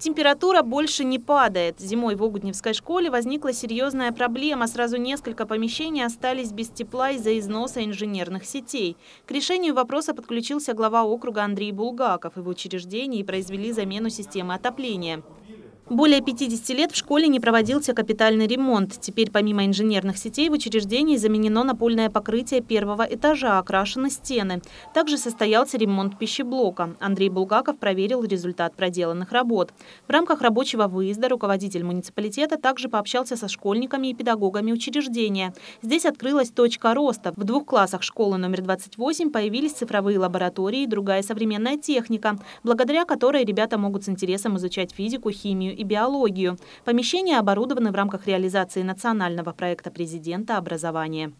Температура больше не падает. Зимой в Огудневской школе возникла серьезная проблема. Сразу несколько помещений остались без тепла из-за износа инженерных сетей. К решению вопроса подключился глава округа Андрей Булгаков. И в учреждении произвели замену системы отопления. Более 50 лет в школе не проводился капитальный ремонт. Теперь помимо инженерных сетей в учреждении заменено напольное покрытие первого этажа, окрашены стены. Также состоялся ремонт пищеблока. Андрей Булгаков проверил результат проделанных работ. В рамках рабочего выезда руководитель муниципалитета также пообщался со школьниками и педагогами учреждения. Здесь открылась точка роста. В двух классах школы номер 28 появились цифровые лаборатории и другая современная техника, благодаря которой ребята могут с интересом изучать физику, химию и биологию. Помещения оборудованы в рамках реализации национального проекта президента образования.